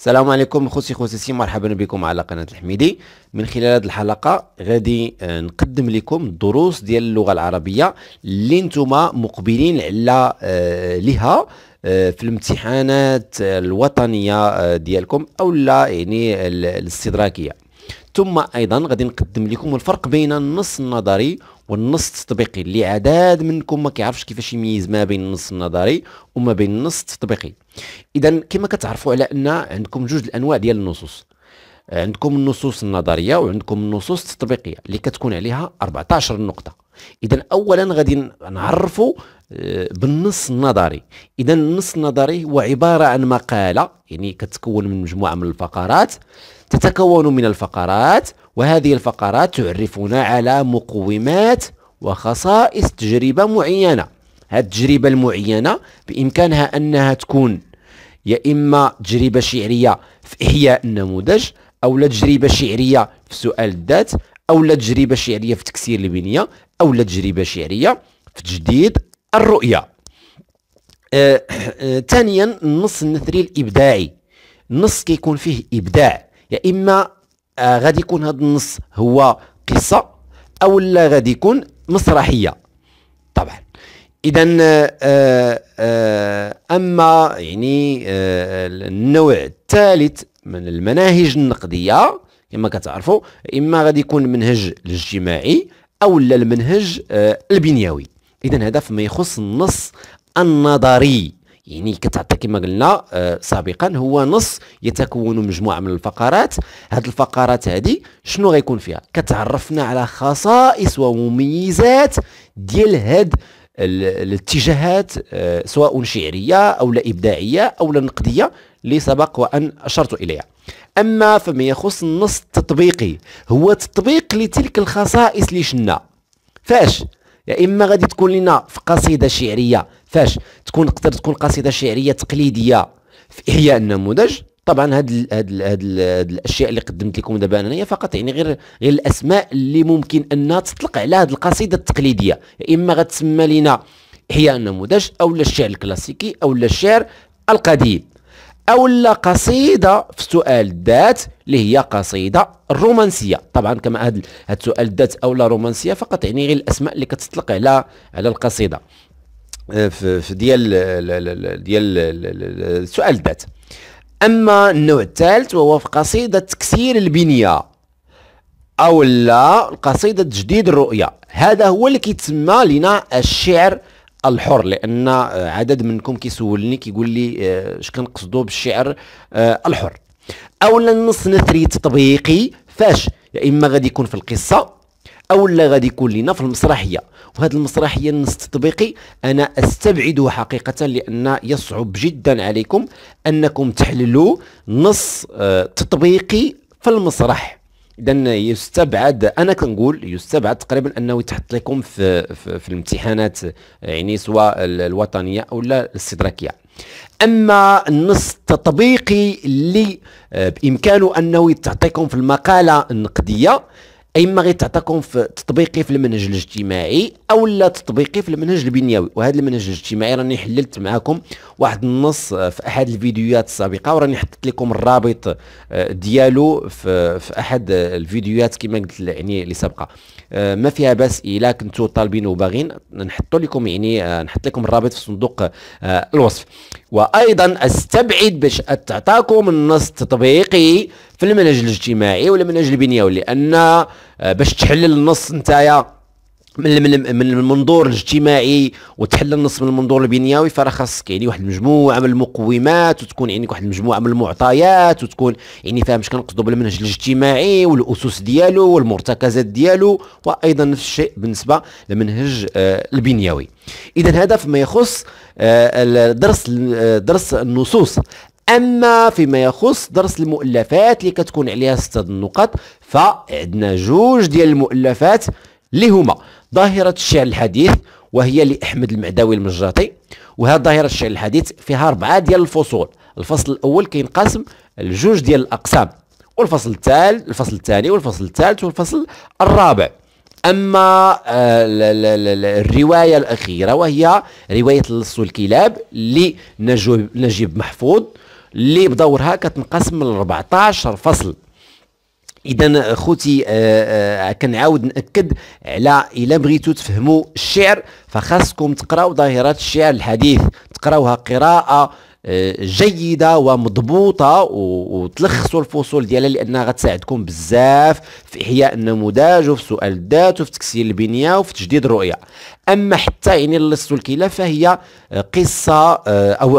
السلام عليكم خوسي خوسيسي مرحبا بكم على قناة الحميدي من خلال هذه الحلقة غادي آه، نقدم لكم الدروس ديال اللغة العربية اللي نتوما مقبلين على آه، لها آه، في الامتحانات الوطنية ديالكم أو لا يعني الاستدراكية ثم ايضا غادي نقدم لكم الفرق بين النص النظري والنص التطبيقي اللي عداد منكم ما كيعرفش كيفاش يميز ما بين النص النظري وما بين النص التطبيقي اذا كما كتعرفوا على ان عندكم جوج الانواع ديال النصوص عندكم النصوص النظريه وعندكم النصوص التطبيقيه اللي كتكون عليها 14 نقطه اذا اولا غادي نعرفوا آه، بالنص النظري اذا النص النظري هو عباره عن مقاله يعني كتكون من مجموعه من الفقرات تتكون من الفقرات وهذه الفقرات تعرفنا على مقومات وخصائص تجربه معينه هذه التجربه المعينه بامكانها انها تكون يا اما تجربه شعريه في احياء النموذج او لا تجربه شعريه في سؤال الذات او لا تجربه شعريه في تكسير البنيه او لا تجربه شعريه في تجديد الرؤيه آه، آه، ثانيا النص النثري الابداعي النص كيكون فيه ابداع يا يعني اما آه غادي يكون هذا النص هو قصه او لا غادي يكون مسرحيه طبعا اذا آه، اما يعني النوع الثالث من المناهج النقديه كما كتعرفوا اما غادي يكون المنهج الاجتماعي او لا المنهج آه، البنيوي اذا هذا فيما يخص النص النظري يعني كتعطي كما قلنا آه سابقا هو نص يتكون مجموعه من الفقرات هاد الفقرات هادي شنو غيكون فيها كتعرفنا على خصائص ومميزات ديال هاد الاتجاهات آه، سواء شعريه او لا ابداعيه او لا نقديه اللي سبق وان اشرت اليها اما فما يخص النص التطبيقي هو تطبيق لتلك الخصائص اللي شنا فاش يا اما غادي تكون لنا في قصيده شعريه فاش تكون تقدر تكون قصيده شعريه تقليديه في احياء النموذج طبعا هاد الـ هاد الـ هاد, الـ هاد الاشياء اللي قدمت لكم دابا انا هي فقط يعني غير غير الاسماء اللي ممكن انها تطلق على هاد القصيده التقليديه يا اما غتسمى لنا احياء النموذج او الشعر الكلاسيكي او الشعر القديم اولا قصيده في سؤال الذات اللي هي قصيده رومانسيه طبعا كما هذا السؤال الذات اولا رومانسيه فقط يعني غير الاسماء اللي كتطلق على على القصيده آه، في ديال ديال سؤال الذات اما النوع الثالث وهو في قصيده تكسير البنيه او لا قصيده تجديد الرؤيه هذا هو اللي كيتسمى لنا الشعر الحر لان آه، عدد منكم كيسولني كيقول لي آه، اش كنقصدوا بالشعر آه، الحر اولا نص نثري تطبيقي فاش يا اما غادي يكون في القصه اولا غادي يكون لينا في المسرحيه وهذه المسرحيه النص التطبيقي انا استبعده حقيقه لان يصعب جدا عليكم انكم تحللوا نص تطبيقي في المسرح اذا يستبعد انا كنقول يستبعد تقريبا انه يتحط لكم في, في, في الامتحانات يعني سواء الوطنيه او الاستدراكيه اما النص التطبيقي اللي آه، بامكانه انه يتعطيكم في المقاله النقديه اما غير تعطاكم في تطبيقي في المنهج الاجتماعي او لا تطبيقي في المنهج البنيوي وهذا المنهج الاجتماعي راني حللت معاكم واحد النص في احد الفيديوهات السابقه وراني حطيت لكم الرابط آه، ديالو في, في احد الفيديوهات كما قلت يعني اللي سابقه آه، ما فيها باس الا كنتو طالبين وباغين نحطوا لكم يعني آه، نحط لكم الرابط في صندوق الوصف وايضا استبعد باش تعطاكم النص التطبيقي في المنهج الاجتماعي ولا المنهج البنيوي لان آه، باش تحلل النص نتايا من من المنظور الاجتماعي وتحلل النص من المنظور البنيوي فراه خاصك يعني واحد المجموعه من المقومات وتكون عندك يعني واحد المجموعه من المعطيات وتكون يعني فاهم اش كنقصدوا بالمنهج الاجتماعي والاسس ديالو والمرتكزات ديالو وايضا نفس الشيء بالنسبه للمنهج آه، البنيوي اذا هذا فيما يخص آه، درس درس النصوص اما فيما يخص درس المؤلفات اللي كتكون عليها ستة النقط فعندنا جوج ديال المؤلفات اللي هما ظاهرة الشعر الحديث وهي لأحمد المعداوي المجاطي وهذه ظاهرة الشعر الحديث فيها أربعة ديال الفصول الفصل الأول كينقسم لجوج ديال الأقسام والفصل الثالث الفصل الثاني والفصل الثالث والفصل الرابع اما آه، الروايه الاخيره وهي روايه اللص والكلاب لنجيب محفوظ اللي بدورها كتنقسم ل 14 فصل اذا خوتي آه، آه، كنعاود ناكد على الا بغيتو تفهموا الشعر فخاصكم تقراو ظاهرات الشعر الحديث تقراوها قراءه جيده ومضبوطه وتلخصوا الفصول ديالها لانها غتساعدكم بزاف في احياء النموذج وفي سؤال الذات وفي تكسير البنيه وفي تجديد الرؤيه اما حتى يعني اللص والكلى فهي قصه آه، او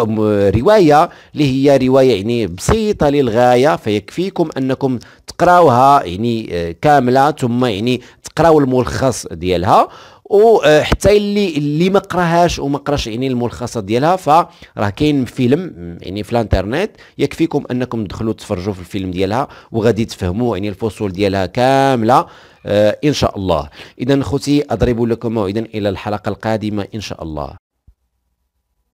روايه اللي هي روايه يعني بسيطه للغايه فيكفيكم انكم تقراوها يعني آه، كامله ثم يعني تقراو الملخص ديالها وحتى آه، اللي اللي ما قراهاش وما قراش يعني الملخصات ديالها فراه كاين فيلم يعني في الانترنت يكفيكم انكم تدخلوا تفرجوا في الفيلم ديالها وغادي تفهموا يعني الفصول ديالها كامله آه ان شاء الله اذا خوتي اضرب لكم موعدا الى الحلقه القادمه ان شاء الله